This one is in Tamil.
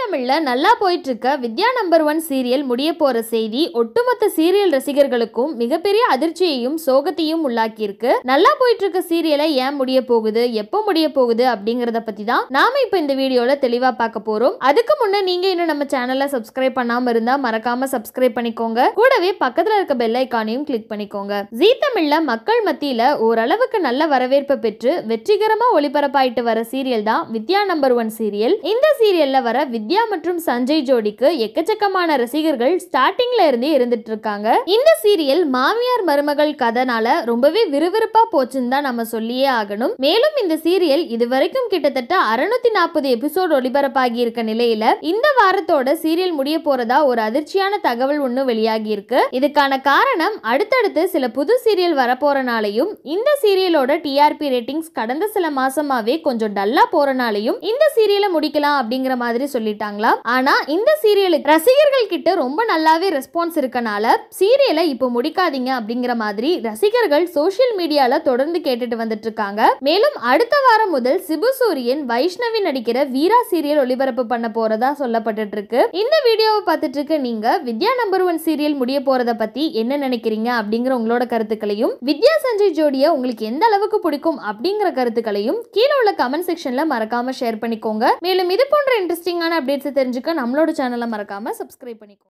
தமிழில் நல்லா போயிட்டுருக்க வித்யா நம்பர் ஒன் சீரியல் முடிய போகிற செய்தி ஒட்டுமொத்த சீரியல் ரசிகர்களுக்கும் மிகப்பெரிய அதிர்ச்சியையும் சோகத்தையும் உள்ளாக்கியிருக்கு நல்லா போயிட்டு இருக்க சீரியலை ஏன் முடிய போகுது எப்போ முடிய போகுது அப்படிங்கிறத பற்றி தான் நாம இப்போ இந்த வீடியோவில் தெளிவாக பார்க்க போகிறோம் அதுக்கு முன்னே நீங்கள் இன்னும் நம்ம சேனலை சப்ஸ்கிரைப் பண்ணாமல் இருந்தால் மறக்காமல் சப்ஸ்கிரைப் பண்ணிக்கோங்க கூடவே பக்கத்தில் இருக்க பெல் ஐக்கானையும் கிளிக் பண்ணிக்கோங்க ஜி தமிழில் மக்கள் மத்தியில் ஓரளவுக்கு நல்ல வரவேற்பை பெற்று வெற்றிகரமாக ஒளிபரப்பாயிட்டு வர சீரியல் தான் வித்யா நம்பர் ஒன் சீரியல் இந்த சீரியலில் வர வித்யா மற்றும் சஞ்சய் ஜோடிக்கு எக்கச்சக்கமான ரசிகர்கள் ஸ்டார்டிங்ல இருந்தே இருந்துட்டு இருக்காங்க இந்த சீரியல் மாமியார் மருமகள் கதைனால ரொம்பவே விறுவிறுப்பா போச்சுன்னு தான் நம்ம சொல்லியே ஆகணும் மேலும் இந்த சீரியல் இதுவரைக்கும் கிட்டத்தட்ட அறுநூத்தி நாற்பது எபிசோடு ஒளிபரப்பாகி இருக்க நிலையில இந்த வாரத்தோட சீரியல் முடிய போறதா ஒரு அதிர்ச்சியான தகவல் ஒன்று வெளியாகி இருக்கு இதுக்கான காரணம் அடுத்தடுத்து சில புது சீரியல் வரப்போறனாலையும் இந்த சீரியலோட டிஆர்பி ரேட்டிங்ஸ் கடந்த சில மாசமாவே கொஞ்சம் டல்லா போறனாலையும் இந்த சீரியலை முடிக்கலாம் அப்படிங்கிற மாதிரி சொல்லி சொல்லிட்டாங்களா ஆனா இந்த சீரியல் ரசிகர்கள் கிட்ட ரொம்ப நல்லாவே ரெஸ்பான்ஸ் இருக்கனால சீரியலை இப்போ முடிக்காதீங்க அப்படிங்கிற மாதிரி ரசிகர்கள் சோசியல் மீடியால தொடர்ந்து கேட்டுட்டு வந்துட்டு இருக்காங்க மேலும் அடுத்த வாரம் முதல் சிபு சூரியன் வைஷ்ணவி நடிக்கிற வீரா சீரியல் ஒளிபரப்பு பண்ண போறதா சொல்லப்பட்டு இருக்கு இந்த வீடியோவை பார்த்துட்டு இருக்க நீங்க வித்யா நம்பர் ஒன் சீரியல் முடிய போறத பத்தி என்ன நினைக்கிறீங்க அப்படிங்கிற உங்களோட கருத்துக்களையும் வித்யா சஞ்சய் ஜோடியை உங்களுக்கு எந்த அளவுக்கு பிடிக்கும் அப்படிங்கிற கருத்துக்களையும் கீழே உள்ள கமெண்ட் செக்ஷன்ல மறக்காம ஷேர் பண்ணிக்கோங்க மேலும் இது போன்ற இன்ட்ரெஸ்டிங்கான அப்டேட்ஸை தெரிஞ்சுக்க நம்மளோட சேனலை மறக்காமல் சப்ஸ்கிரைப் பண்ணிக்கோ